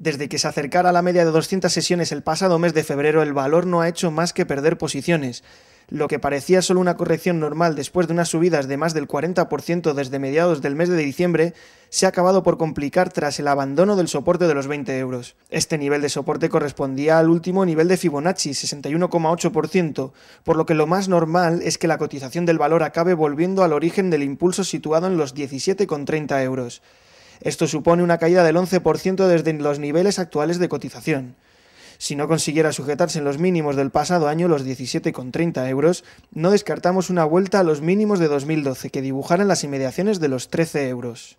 Desde que se acercara a la media de 200 sesiones el pasado mes de febrero, el valor no ha hecho más que perder posiciones. Lo que parecía solo una corrección normal después de unas subidas de más del 40% desde mediados del mes de diciembre, se ha acabado por complicar tras el abandono del soporte de los 20 euros. Este nivel de soporte correspondía al último nivel de Fibonacci, 61,8%, por lo que lo más normal es que la cotización del valor acabe volviendo al origen del impulso situado en los 17,30 euros. Esto supone una caída del 11% desde los niveles actuales de cotización. Si no consiguiera sujetarse en los mínimos del pasado año, los 17,30 euros, no descartamos una vuelta a los mínimos de 2012 que dibujaran las inmediaciones de los 13 euros.